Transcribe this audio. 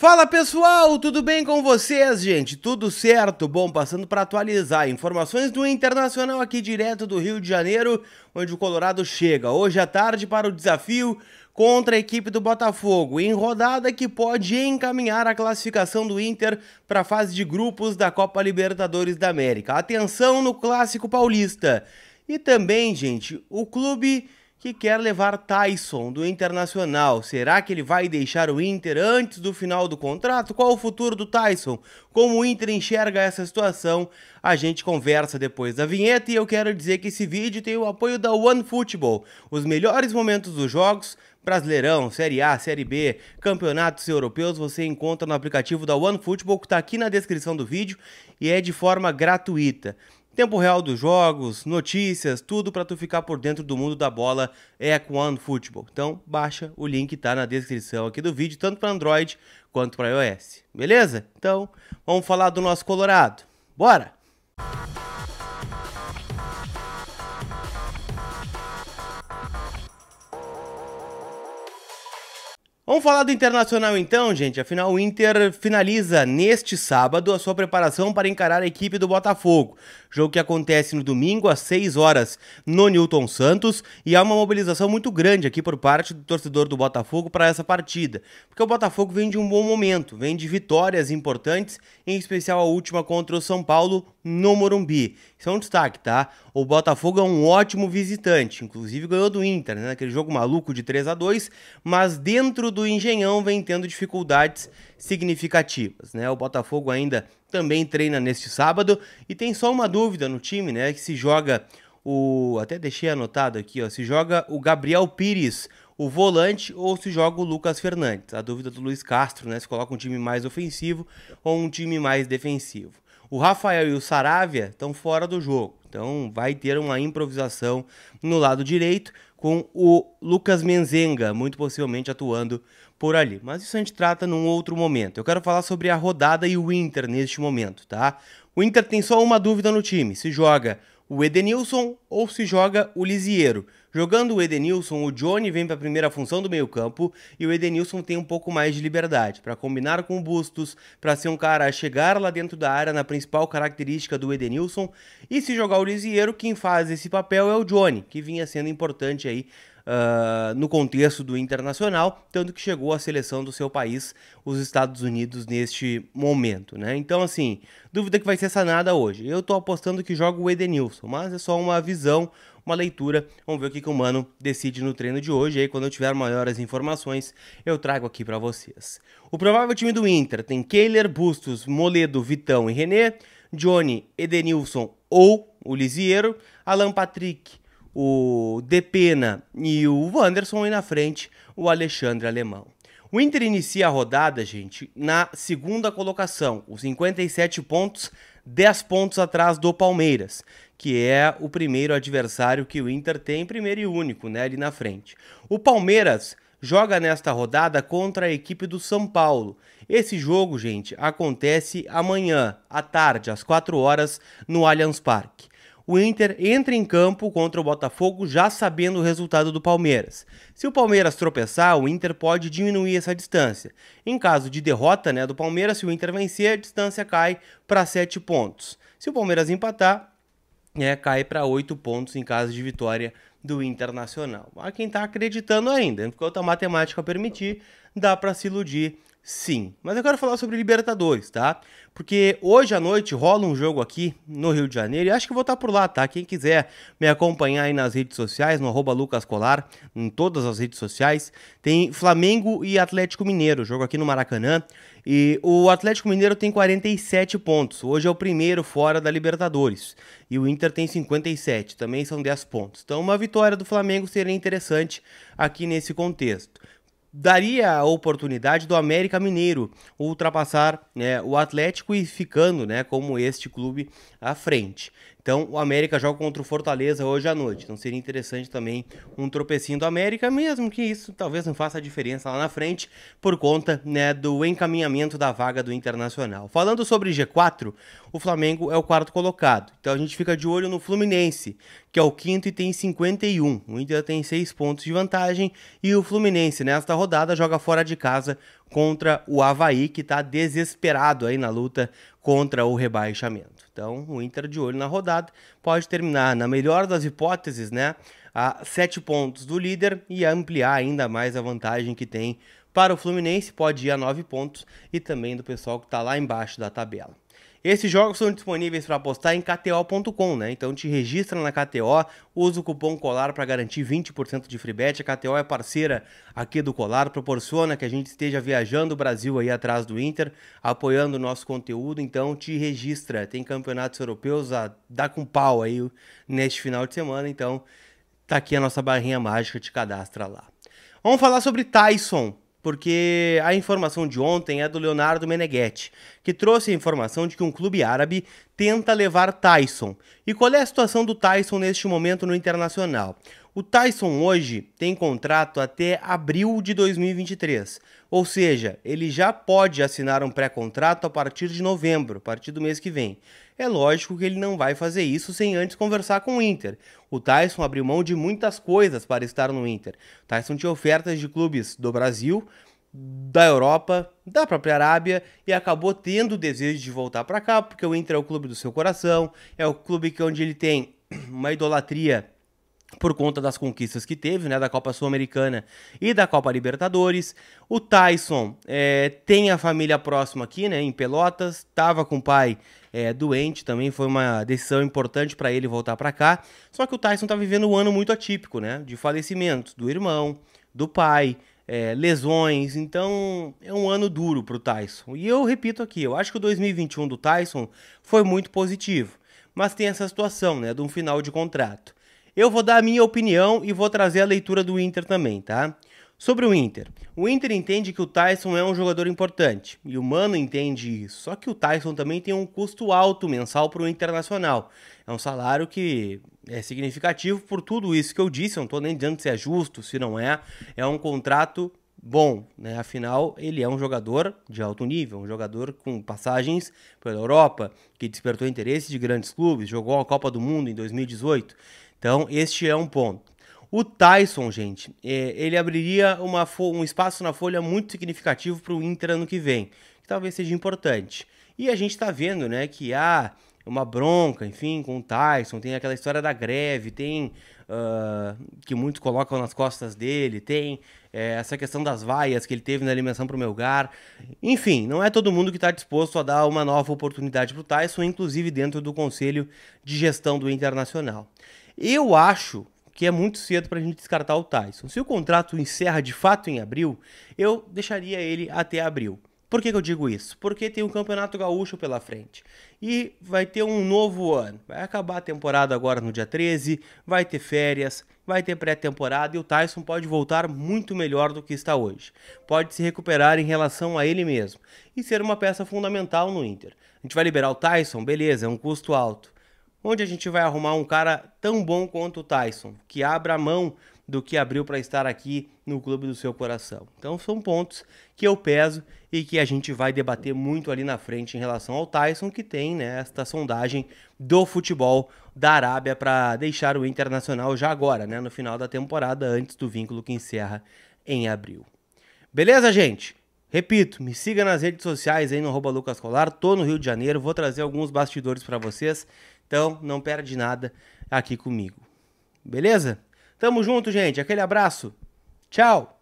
Fala pessoal, tudo bem com vocês, gente? Tudo certo? Bom, passando para atualizar informações do Internacional aqui direto do Rio de Janeiro, onde o Colorado chega hoje à tarde para o desafio contra a equipe do Botafogo, em rodada que pode encaminhar a classificação do Inter para a fase de grupos da Copa Libertadores da América. Atenção no clássico paulista. E também, gente, o clube que quer levar Tyson do Internacional. Será que ele vai deixar o Inter antes do final do contrato? Qual o futuro do Tyson? Como o Inter enxerga essa situação? A gente conversa depois da vinheta e eu quero dizer que esse vídeo tem o apoio da OneFootball. Os melhores momentos dos jogos, Brasileirão, Série A, Série B, campeonatos europeus, você encontra no aplicativo da OneFootball que está aqui na descrição do vídeo e é de forma gratuita. Tempo real dos jogos, notícias, tudo para tu ficar por dentro do mundo da bola é com One Football. Então baixa, o link tá na descrição aqui do vídeo, tanto para Android quanto para iOS. Beleza? Então, vamos falar do nosso Colorado. Bora! Vamos falar do Internacional então, gente. Afinal, o Inter finaliza neste sábado a sua preparação para encarar a equipe do Botafogo. Jogo que acontece no domingo às 6 horas no Newton Santos e há uma mobilização muito grande aqui por parte do torcedor do Botafogo para essa partida, porque o Botafogo vem de um bom momento, vem de vitórias importantes, em especial a última contra o São Paulo no Morumbi. Isso é um destaque, tá? O Botafogo é um ótimo visitante, inclusive ganhou do Inter, né? Aquele jogo maluco de 3 a 2 mas dentro do Engenhão vem tendo dificuldades significativas, né? O Botafogo ainda também treina neste sábado e tem só uma dúvida no time, né? Que se joga o. Até deixei anotado aqui, ó. Se joga o Gabriel Pires, o volante, ou se joga o Lucas Fernandes. A dúvida do Luiz Castro, né? Se coloca um time mais ofensivo ou um time mais defensivo. O Rafael e o Saravia estão fora do jogo. Então vai ter uma improvisação no lado direito com o Lucas Menzenga, muito possivelmente atuando por ali. Mas isso a gente trata num outro momento. Eu quero falar sobre a rodada e o Inter neste momento, tá? O Inter tem só uma dúvida no time: se joga o Edenilson ou se joga o Lisieiro. Jogando o Edenilson, o Johnny vem para a primeira função do meio-campo e o Edenilson tem um pouco mais de liberdade para combinar com o Bustos, para ser um cara a chegar lá dentro da área na principal característica do Edenilson. E se jogar o Lisieiro, quem faz esse papel é o Johnny, que vinha sendo importante aí uh, no contexto do internacional, tanto que chegou à seleção do seu país, os Estados Unidos, neste momento. Né? Então, assim, dúvida que vai ser sanada hoje. Eu estou apostando que joga o Edenilson, mas é só uma visão, uma leitura. Vamos ver o que, que o Mano decide no treino de hoje. E aí, quando eu tiver maiores informações, eu trago aqui para vocês. O provável time do Inter tem Keiler, Bustos, Moledo, Vitão e René, Johnny, Edenilson ou o Lisieiro, Alan Patrick, o Depena e o Wanderson e na frente o Alexandre Alemão. O Inter inicia a rodada, gente, na segunda colocação, com 57 pontos, 10 pontos atrás do Palmeiras, que é o primeiro adversário que o Inter tem, primeiro e único, né, ali na frente. O Palmeiras joga nesta rodada contra a equipe do São Paulo. Esse jogo, gente, acontece amanhã, à tarde, às 4 horas, no Allianz Parque o Inter entra em campo contra o Botafogo já sabendo o resultado do Palmeiras. Se o Palmeiras tropeçar, o Inter pode diminuir essa distância. Em caso de derrota né, do Palmeiras, se o Inter vencer, a distância cai para 7 pontos. Se o Palmeiras empatar, é, cai para 8 pontos em caso de vitória do Internacional. Há quem está acreditando ainda, enquanto a matemática permitir, dá para se iludir sim. Mas eu quero falar sobre Libertadores, tá? Porque hoje à noite rola um jogo aqui no Rio de Janeiro e acho que vou estar tá por lá, tá? Quem quiser me acompanhar aí nas redes sociais, no arroba em todas as redes sociais, tem Flamengo e Atlético Mineiro, jogo aqui no Maracanã. E o Atlético Mineiro tem 47 pontos, hoje é o primeiro fora da Libertadores. E o Inter tem 57, também são 10 pontos. Então uma vitória vitória do Flamengo seria interessante aqui nesse contexto daria a oportunidade do América Mineiro ultrapassar né, o Atlético e ficando né, como este clube à frente. Então, o América joga contra o Fortaleza hoje à noite. Então, seria interessante também um tropecinho do América, mesmo que isso talvez não faça diferença lá na frente, por conta né, do encaminhamento da vaga do Internacional. Falando sobre G4, o Flamengo é o quarto colocado. Então, a gente fica de olho no Fluminense, que é o quinto e tem 51. O Inter tem seis pontos de vantagem e o Fluminense, nesta rodada, joga fora de casa contra o Havaí, que está desesperado aí na luta contra o rebaixamento. Então, o Inter de olho na rodada pode terminar, na melhor das hipóteses, né, a sete pontos do líder e ampliar ainda mais a vantagem que tem para o Fluminense, pode ir a nove pontos e também do pessoal que está lá embaixo da tabela. Esses jogos são disponíveis para apostar em KTO.com, né? Então te registra na KTO, usa o cupom COLAR para garantir 20% de free bet. A KTO é parceira aqui do Colar, proporciona que a gente esteja viajando o Brasil aí atrás do Inter, apoiando o nosso conteúdo. Então te registra. Tem campeonatos europeus a dar com pau aí neste final de semana. Então tá aqui a nossa barrinha mágica, te cadastra lá. Vamos falar sobre Tyson porque a informação de ontem é do Leonardo Meneghetti, que trouxe a informação de que um clube árabe tenta levar Tyson. E qual é a situação do Tyson neste momento no Internacional? O Tyson hoje tem contrato até abril de 2023, ou seja, ele já pode assinar um pré-contrato a partir de novembro, a partir do mês que vem. É lógico que ele não vai fazer isso sem antes conversar com o Inter. O Tyson abriu mão de muitas coisas para estar no Inter. O Tyson tinha ofertas de clubes do Brasil, da Europa, da própria Arábia e acabou tendo o desejo de voltar para cá, porque o Inter é o clube do seu coração, é o clube que onde ele tem uma idolatria por conta das conquistas que teve, né, da Copa Sul-Americana e da Copa Libertadores. O Tyson é, tem a família próxima aqui, né, em Pelotas, estava com o pai é, doente, também foi uma decisão importante para ele voltar para cá. Só que o Tyson está vivendo um ano muito atípico, né, de falecimentos do irmão, do pai, é, lesões, então é um ano duro para o Tyson. E eu repito aqui, eu acho que o 2021 do Tyson foi muito positivo, mas tem essa situação, né, de um final de contrato. Eu vou dar a minha opinião e vou trazer a leitura do Inter também, tá? Sobre o Inter. O Inter entende que o Tyson é um jogador importante e o Mano entende isso. Só que o Tyson também tem um custo alto mensal para o Internacional. É um salário que é significativo por tudo isso que eu disse. Eu não estou nem dizendo se é justo, se não é. É um contrato bom, né? Afinal, ele é um jogador de alto nível, um jogador com passagens pela Europa, que despertou interesse de grandes clubes, jogou a Copa do Mundo em 2018. Então, este é um ponto. O Tyson, gente, é, ele abriria uma, um espaço na folha muito significativo para o Inter ano que vem, que talvez seja importante. E a gente está vendo, né, que há uma bronca, enfim, com o Tyson, tem aquela história da greve, tem uh, que muitos colocam nas costas dele, tem é, essa questão das vaias que ele teve na alimentação para o Melgar. Enfim, não é todo mundo que está disposto a dar uma nova oportunidade para o Tyson, inclusive dentro do conselho de gestão do Internacional. Eu acho que é muito cedo para a gente descartar o Tyson. Se o contrato encerra de fato em abril, eu deixaria ele até abril. Por que, que eu digo isso? Porque tem o um Campeonato Gaúcho pela frente. E vai ter um novo ano. Vai acabar a temporada agora no dia 13, vai ter férias, vai ter pré-temporada e o Tyson pode voltar muito melhor do que está hoje. Pode se recuperar em relação a ele mesmo e ser uma peça fundamental no Inter. A gente vai liberar o Tyson, beleza, é um custo alto. Onde a gente vai arrumar um cara tão bom quanto o Tyson, que abra mão do que abriu para estar aqui no clube do seu coração. Então são pontos que eu peso e que a gente vai debater muito ali na frente em relação ao Tyson, que tem né, esta sondagem do futebol da Arábia para deixar o Internacional já agora, né, no final da temporada, antes do vínculo que encerra em abril. Beleza, gente? Repito, me siga nas redes sociais aí no arroba tô no Rio de Janeiro, vou trazer alguns bastidores para vocês. Então, não perde nada aqui comigo. Beleza? Tamo junto, gente. Aquele abraço. Tchau!